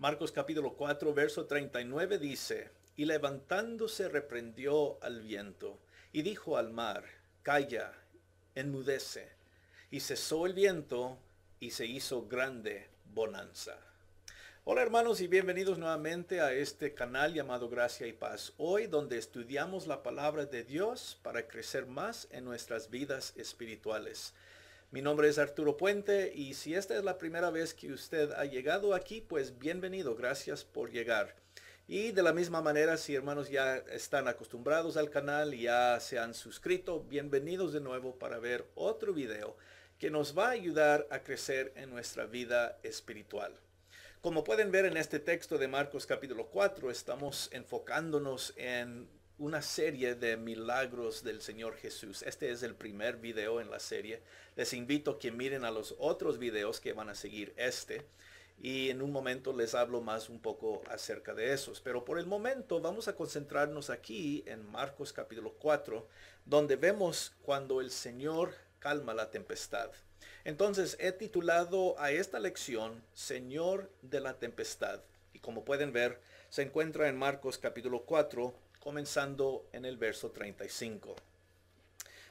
Marcos capítulo 4, verso 39 dice, y levantándose reprendió al viento y dijo al mar, calla, enmudece. Y cesó el viento y se hizo grande bonanza. Hola hermanos y bienvenidos nuevamente a este canal llamado Gracia y Paz. Hoy donde estudiamos la palabra de Dios para crecer más en nuestras vidas espirituales. Mi nombre es Arturo Puente y si esta es la primera vez que usted ha llegado aquí, pues bienvenido, gracias por llegar. Y de la misma manera, si hermanos ya están acostumbrados al canal y ya se han suscrito, bienvenidos de nuevo para ver otro video que nos va a ayudar a crecer en nuestra vida espiritual. Como pueden ver en este texto de Marcos capítulo 4, estamos enfocándonos en una serie de milagros del Señor Jesús. Este es el primer video en la serie. Les invito a que miren a los otros videos que van a seguir este. Y en un momento les hablo más un poco acerca de esos. Pero por el momento vamos a concentrarnos aquí en Marcos capítulo 4, donde vemos cuando el Señor calma la tempestad. Entonces he titulado a esta lección Señor de la tempestad. Y como pueden ver, se encuentra en Marcos capítulo 4, comenzando en el verso 35.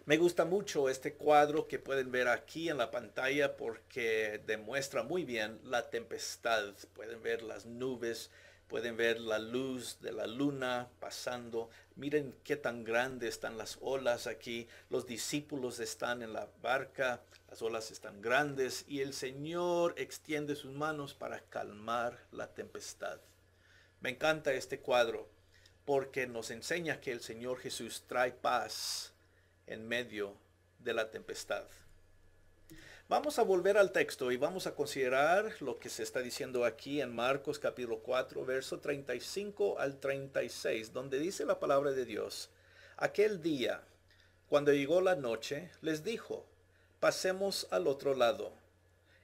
Me gusta mucho este cuadro que pueden ver aquí en la pantalla porque demuestra muy bien la tempestad. Pueden ver las nubes, pueden ver la luz de la luna pasando. Miren qué tan grandes están las olas aquí. Los discípulos están en la barca, las olas están grandes y el Señor extiende sus manos para calmar la tempestad. Me encanta este cuadro porque nos enseña que el Señor Jesús trae paz en medio de la tempestad. Vamos a volver al texto y vamos a considerar lo que se está diciendo aquí en Marcos capítulo 4, verso 35 al 36, donde dice la palabra de Dios. Aquel día, cuando llegó la noche, les dijo, pasemos al otro lado.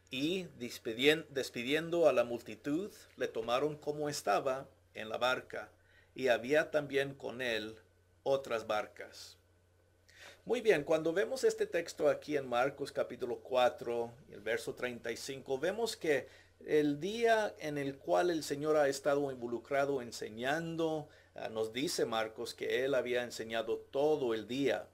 Y despidiendo a la multitud, le tomaron como estaba en la barca y había también con él otras barcas. Muy bien, cuando vemos este texto aquí en Marcos capítulo 4, el verso 35, vemos que el día en el cual el Señor ha estado involucrado enseñando, ah, nos dice Marcos que Él había enseñado todo el día.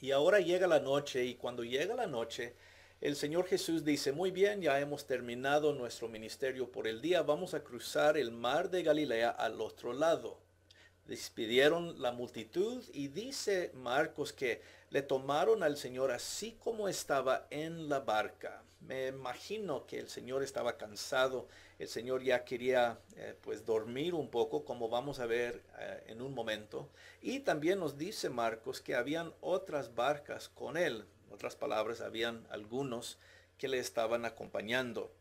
Y ahora llega la noche y cuando llega la noche, el Señor Jesús dice, muy bien, ya hemos terminado nuestro ministerio por el día, vamos a cruzar el mar de Galilea al otro lado. Despidieron la multitud y dice Marcos que le tomaron al Señor así como estaba en la barca. Me imagino que el Señor estaba cansado, el Señor ya quería eh, pues dormir un poco, como vamos a ver eh, en un momento. Y también nos dice Marcos que habían otras barcas con él. En otras palabras, habían algunos que le estaban acompañando.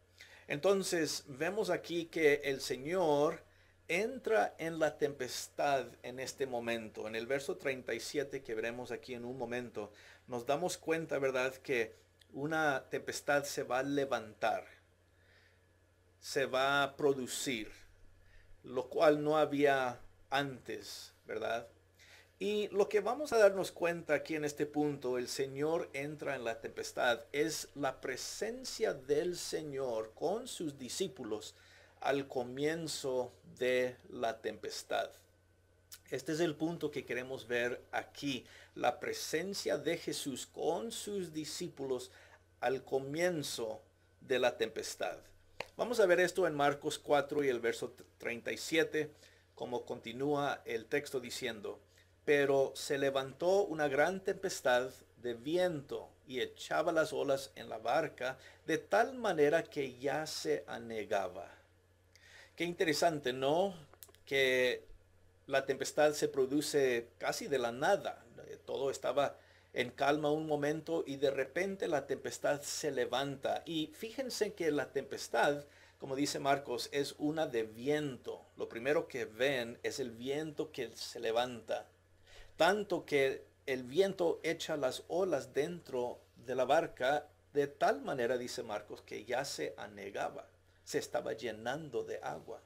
Entonces vemos aquí que el Señor entra en la tempestad en este momento. En el verso 37 que veremos aquí en un momento, nos damos cuenta, ¿verdad?, que una tempestad se va a levantar, se va a producir, lo cual no había antes, ¿verdad? Y lo que vamos a darnos cuenta aquí en este punto, el Señor entra en la tempestad, es la presencia del Señor con sus discípulos al comienzo de la tempestad. Este es el punto que queremos ver aquí, la presencia de Jesús con sus discípulos al comienzo de la tempestad. Vamos a ver esto en Marcos 4 y el verso 37, como continúa el texto diciendo pero se levantó una gran tempestad de viento y echaba las olas en la barca de tal manera que ya se anegaba. Qué interesante, ¿no? Que la tempestad se produce casi de la nada. Eh, todo estaba en calma un momento y de repente la tempestad se levanta. Y fíjense que la tempestad, como dice Marcos, es una de viento. Lo primero que ven es el viento que se levanta tanto que el viento echa las olas dentro de la barca, de tal manera, dice Marcos, que ya se anegaba, se estaba llenando de agua.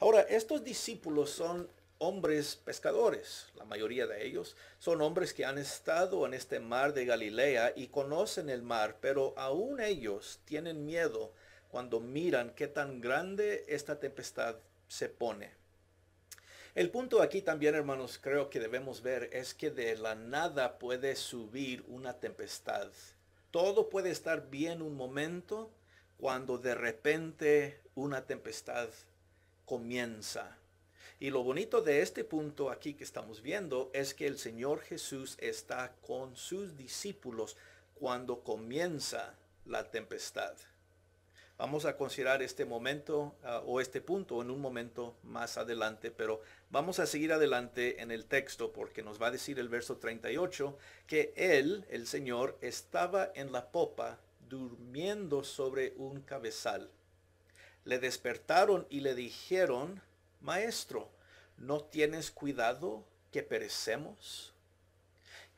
Ahora, estos discípulos son hombres pescadores, la mayoría de ellos, son hombres que han estado en este mar de Galilea y conocen el mar, pero aún ellos tienen miedo cuando miran qué tan grande esta tempestad se pone. El punto aquí también, hermanos, creo que debemos ver es que de la nada puede subir una tempestad. Todo puede estar bien un momento cuando de repente una tempestad comienza. Y lo bonito de este punto aquí que estamos viendo es que el Señor Jesús está con sus discípulos cuando comienza la tempestad. Vamos a considerar este momento ah, o este punto en un momento más adelante, pero vamos a seguir adelante en el texto porque nos va a decir el verso 38 que Él, el Señor, estaba en la popa durmiendo sobre un cabezal. Le despertaron y le dijeron, Maestro, ¿no tienes cuidado que perecemos?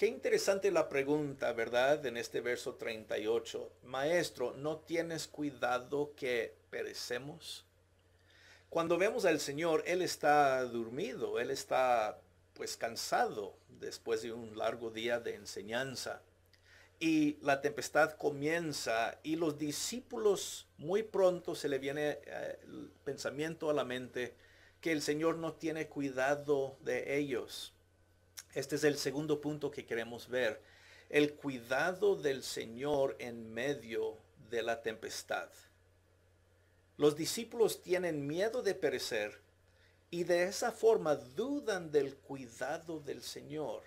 Qué interesante la pregunta, ¿verdad? En este verso 38. Maestro, ¿no tienes cuidado que perecemos? Cuando vemos al Señor, Él está dormido, Él está pues cansado después de un largo día de enseñanza. Y la tempestad comienza y los discípulos muy pronto se le viene eh, el pensamiento a la mente que el Señor no tiene cuidado de ellos. Este es el segundo punto que queremos ver. El cuidado del Señor en medio de la tempestad. Los discípulos tienen miedo de perecer y de esa forma dudan del cuidado del Señor.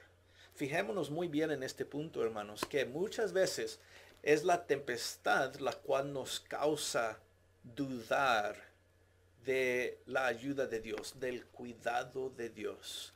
Fijémonos muy bien en este punto, hermanos, que muchas veces es la tempestad la cual nos causa dudar de la ayuda de Dios, del cuidado de Dios.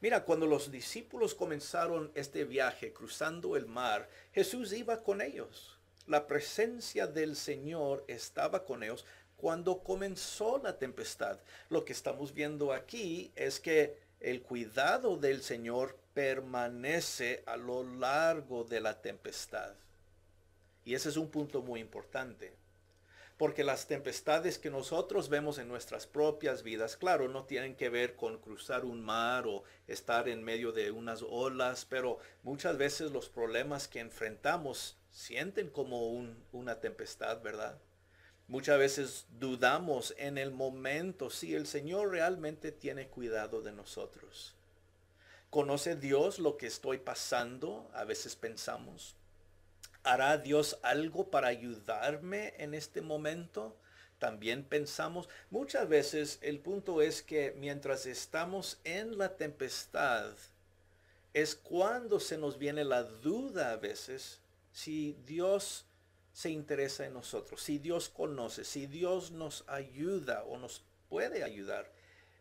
Mira, cuando los discípulos comenzaron este viaje cruzando el mar, Jesús iba con ellos. La presencia del Señor estaba con ellos cuando comenzó la tempestad. Lo que estamos viendo aquí es que el cuidado del Señor permanece a lo largo de la tempestad. Y ese es un punto muy importante porque las tempestades que nosotros vemos en nuestras propias vidas, claro, no tienen que ver con cruzar un mar o estar en medio de unas olas, pero muchas veces los problemas que enfrentamos sienten como una tempestad, ¿verdad? Muchas veces dudamos en el momento si el Señor realmente tiene cuidado de nosotros. ¿Conoce Dios lo que estoy pasando? A veces pensamos. ¿hará Dios algo para ayudarme en este momento? También pensamos, muchas veces el punto es que mientras estamos en la tempestad, es cuando se nos viene la duda a veces si Dios se interesa en nosotros, si Dios conoce, si Dios nos ayuda o nos puede ayudar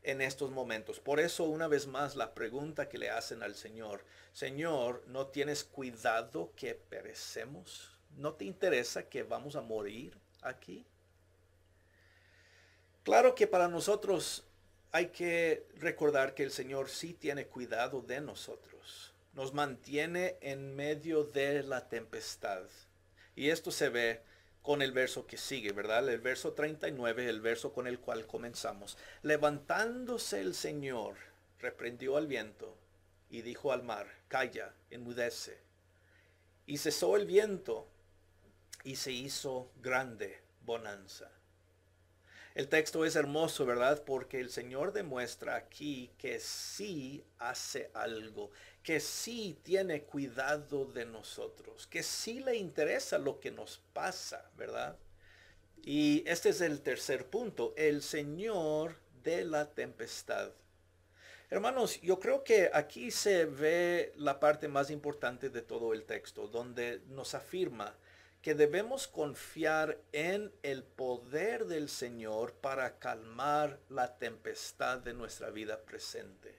en estos momentos. Por eso, una vez más, la pregunta que le hacen al Señor, Señor, ¿no tienes cuidado que perecemos? ¿No te interesa que vamos a morir aquí? Claro que para nosotros hay que recordar que el Señor sí tiene cuidado de nosotros. Nos mantiene en medio de la tempestad. Y esto se ve con el verso que sigue, ¿verdad? El verso 39, el verso con el cual comenzamos. Levantándose el Señor, reprendió al viento y dijo al mar, calla, enmudece. Y cesó el viento y se hizo grande bonanza. El texto es hermoso, ¿verdad? Porque el Señor demuestra aquí que sí hace algo, que sí tiene cuidado de nosotros, que sí le interesa lo que nos pasa, ¿verdad? Y este es el tercer punto, el Señor de la tempestad. Hermanos, yo creo que aquí se ve la parte más importante de todo el texto, donde nos afirma que debemos confiar en el poder del Señor para calmar la tempestad de nuestra vida presente.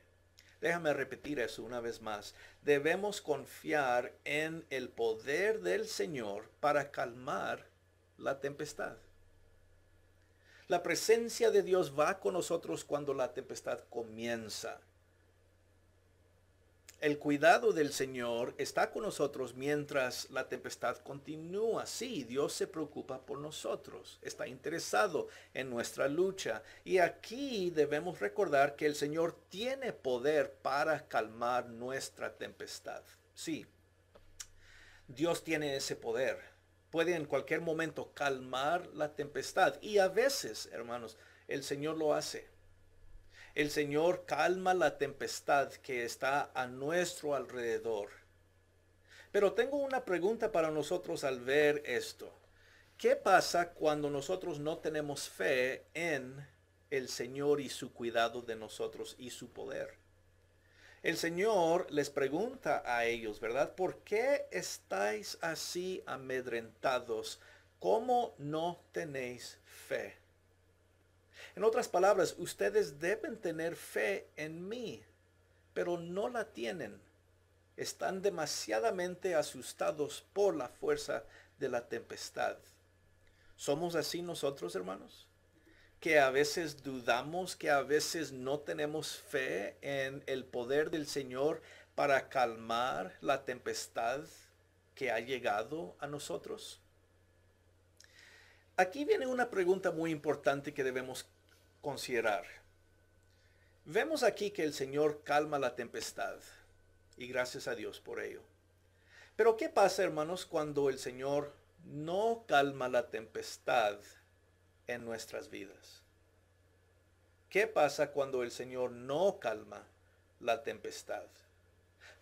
Déjame repetir eso una vez más. Debemos confiar en el poder del Señor para calmar la tempestad. La presencia de Dios va con nosotros cuando la tempestad comienza. El cuidado del Señor está con nosotros mientras la tempestad continúa. Sí, Dios se preocupa por nosotros, está interesado en nuestra lucha. Y aquí debemos recordar que el Señor tiene poder para calmar nuestra tempestad. Sí, Dios tiene ese poder. Puede en cualquier momento calmar la tempestad. Y a veces, hermanos, el Señor lo hace el Señor calma la tempestad que está a nuestro alrededor. Pero tengo una pregunta para nosotros al ver esto. ¿Qué pasa cuando nosotros no tenemos fe en el Señor y su cuidado de nosotros y su poder? El Señor les pregunta a ellos, ¿verdad? ¿Por qué estáis así amedrentados? ¿Cómo no tenéis fe? En otras palabras, ustedes deben tener fe en mí, pero no la tienen. Están demasiadamente asustados por la fuerza de la tempestad. ¿Somos así nosotros, hermanos? Que a veces dudamos, que a veces no tenemos fe en el poder del Señor para calmar la tempestad que ha llegado a nosotros. Aquí viene una pregunta muy importante que debemos considerar. Vemos aquí que el Señor calma la tempestad y gracias a Dios por ello. Pero ¿qué pasa, hermanos, cuando el Señor no calma la tempestad en nuestras vidas? ¿Qué pasa cuando el Señor no calma la tempestad?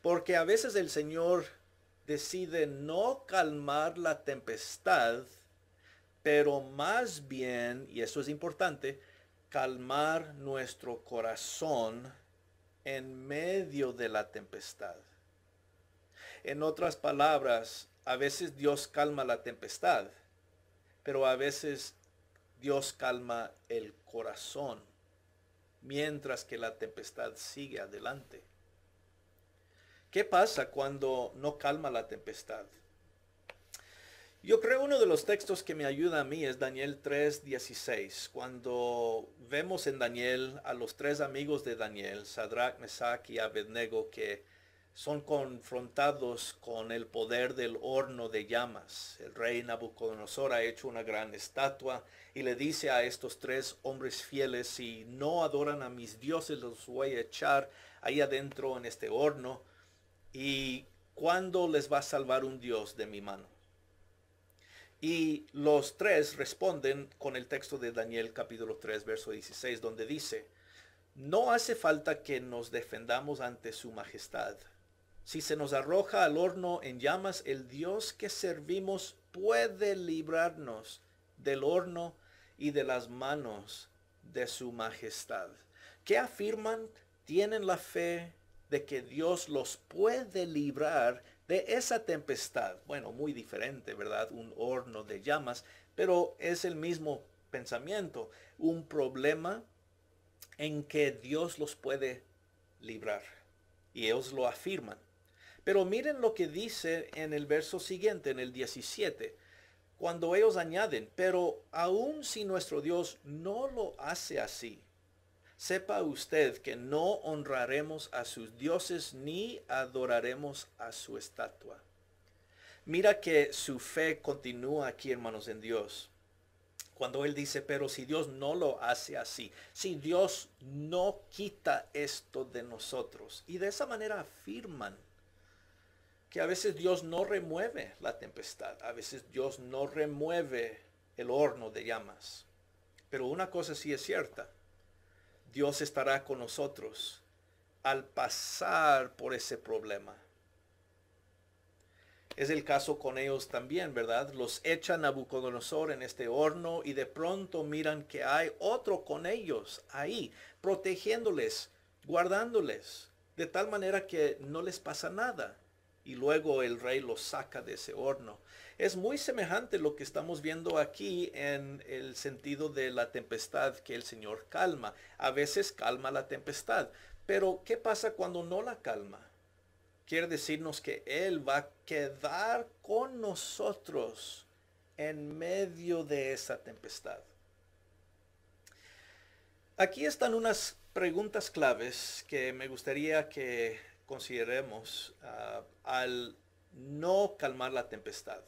Porque a veces el Señor decide no calmar la tempestad, pero más bien, y eso es importante, calmar nuestro corazón en medio de la tempestad. En otras palabras, a veces Dios calma la tempestad, pero a veces Dios calma el corazón mientras que la tempestad sigue adelante. ¿Qué pasa cuando no calma la tempestad? Yo creo uno de los textos que me ayuda a mí es Daniel 3:16, cuando vemos en Daniel a los tres amigos de Daniel, Sadrach, Mesach y Abednego, que son confrontados con el poder del horno de llamas. El rey Nabucodonosor ha hecho una gran estatua y le dice a estos tres hombres fieles, si no adoran a mis dioses, los voy a echar ahí adentro en este horno. ¿Y cuándo les va a salvar un dios de mi mano? Y los tres responden con el texto de Daniel capítulo 3, verso 16, donde dice, no hace falta que nos defendamos ante su majestad. Si se nos arroja al horno en llamas, el Dios que servimos puede librarnos del horno y de las manos de su majestad. ¿Qué afirman? Tienen la fe de que Dios los puede librar de esa tempestad. Bueno, muy diferente, ¿verdad? Un horno de llamas, pero es el mismo pensamiento, un problema en que Dios los puede librar. Y ellos lo afirman. Pero miren lo que dice en el verso siguiente, en el 17, cuando ellos añaden, pero aun si nuestro Dios no lo hace así, Sepa usted que no honraremos a sus dioses ni adoraremos a su estatua. Mira que su fe continúa aquí, hermanos, en Dios. Cuando él dice, pero si Dios no lo hace así, si Dios no quita esto de nosotros. Y de esa manera afirman que a veces Dios no remueve la tempestad, a veces Dios no remueve el horno de llamas. Pero una cosa sí es cierta, Dios estará con nosotros al pasar por ese problema. Es el caso con ellos también, ¿verdad? Los echan a Nabucodonosor en este horno y de pronto miran que hay otro con ellos ahí, protegiéndoles, guardándoles, de tal manera que no les pasa nada y luego el rey lo saca de ese horno. Es muy semejante lo que estamos viendo aquí en el sentido de la tempestad que el Señor calma. A veces calma la tempestad, pero ¿qué pasa cuando no la calma? Quiere decirnos que Él va a quedar con nosotros en medio de esa tempestad. Aquí están unas preguntas claves que me gustaría que consideremos ah, al no calmar la tempestad.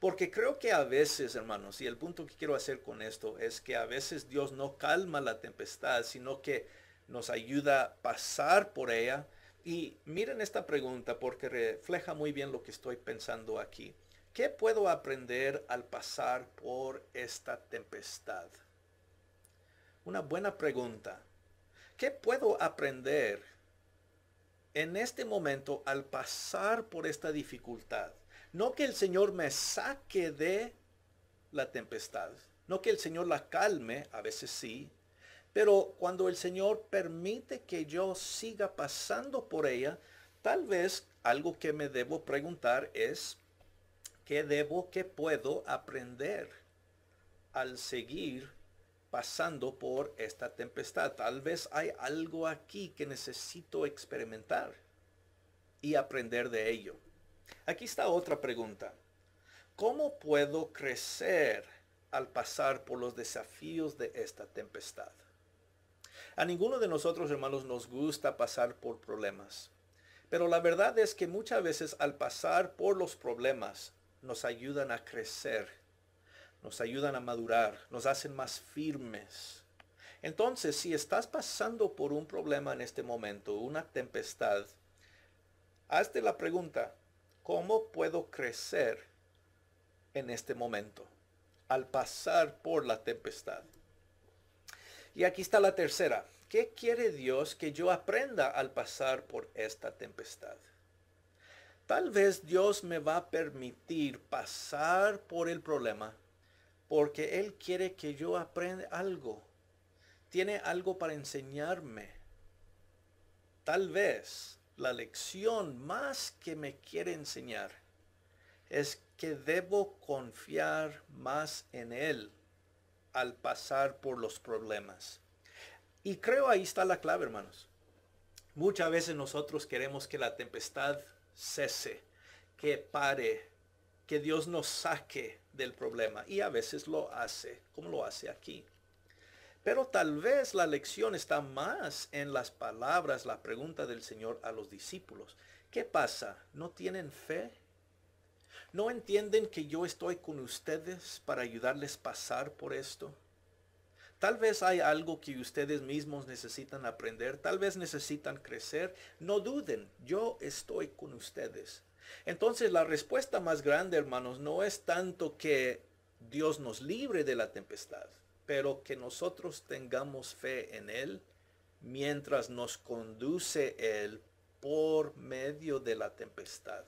Porque creo que a veces, hermanos, y el punto que quiero hacer con esto es que a veces Dios no calma la tempestad, sino que nos ayuda a pasar por ella. Y miren esta pregunta porque refleja muy bien lo que estoy pensando aquí. ¿Qué puedo aprender al pasar por esta tempestad? Una buena pregunta. ¿Qué puedo aprender en este momento, al pasar por esta dificultad, no que el Señor me saque de la tempestad, no que el Señor la calme, a veces sí, pero cuando el Señor permite que yo siga pasando por ella, tal vez algo que me debo preguntar es, ¿qué debo, qué puedo aprender al seguir pasando por esta tempestad. Tal vez hay algo aquí que necesito experimentar y aprender de ello. Aquí está otra pregunta. ¿Cómo puedo crecer al pasar por los desafíos de esta tempestad? A ninguno de nosotros, hermanos, nos gusta pasar por problemas. Pero la verdad es que muchas veces al pasar por los problemas nos ayudan a crecer nos ayudan a madurar, nos hacen más firmes. Entonces, si estás pasando por un problema en este momento, una tempestad, hazte la pregunta, ¿cómo puedo crecer en este momento al pasar por la tempestad? Y aquí está la tercera. ¿Qué quiere Dios que yo aprenda al pasar por esta tempestad? Tal vez Dios me va a permitir pasar por el problema porque Él quiere que yo aprenda algo. Tiene algo para enseñarme. Tal vez la lección más que me quiere enseñar es que debo confiar más en Él al pasar por los problemas. Y creo ahí está la clave, hermanos. Muchas veces nosotros queremos que la tempestad cese, que pare, que Dios nos saque del problema. Y a veces lo hace, como lo hace aquí. Pero tal vez la lección está más en las palabras, la pregunta del Señor a los discípulos. ¿Qué pasa? ¿No tienen fe? ¿No entienden que yo estoy con ustedes para ayudarles a pasar por esto? Tal vez hay algo que ustedes mismos necesitan aprender, tal vez necesitan crecer. No duden, yo estoy con ustedes. Entonces la respuesta más grande, hermanos, no es tanto que Dios nos libre de la tempestad, pero que nosotros tengamos fe en Él mientras nos conduce Él por medio de la tempestad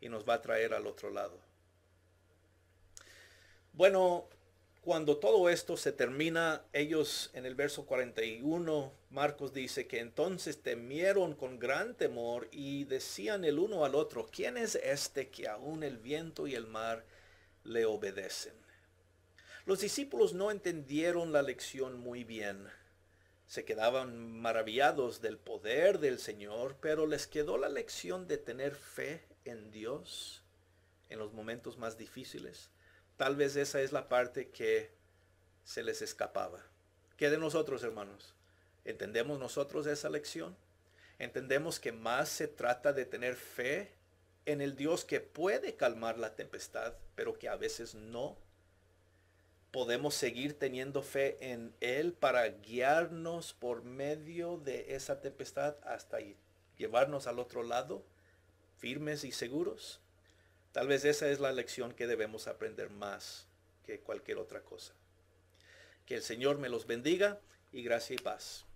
y nos va a traer al otro lado. Bueno, cuando todo esto se termina, ellos en el verso 41, Marcos dice que entonces temieron con gran temor y decían el uno al otro, ¿quién es este que aún el viento y el mar le obedecen? Los discípulos no entendieron la lección muy bien. Se quedaban maravillados del poder del Señor, pero les quedó la lección de tener fe en Dios en los momentos más difíciles Tal vez esa es la parte que se les escapaba. ¿Qué de nosotros, hermanos? ¿Entendemos nosotros esa lección? ¿Entendemos que más se trata de tener fe en el Dios que puede calmar la tempestad, pero que a veces no? podemos seguir teniendo fe en Él para guiarnos por medio de esa tempestad hasta llevarnos al otro lado, firmes y seguros? Tal vez esa es la lección que debemos aprender más que cualquier otra cosa. Que el Señor me los bendiga y gracia y paz.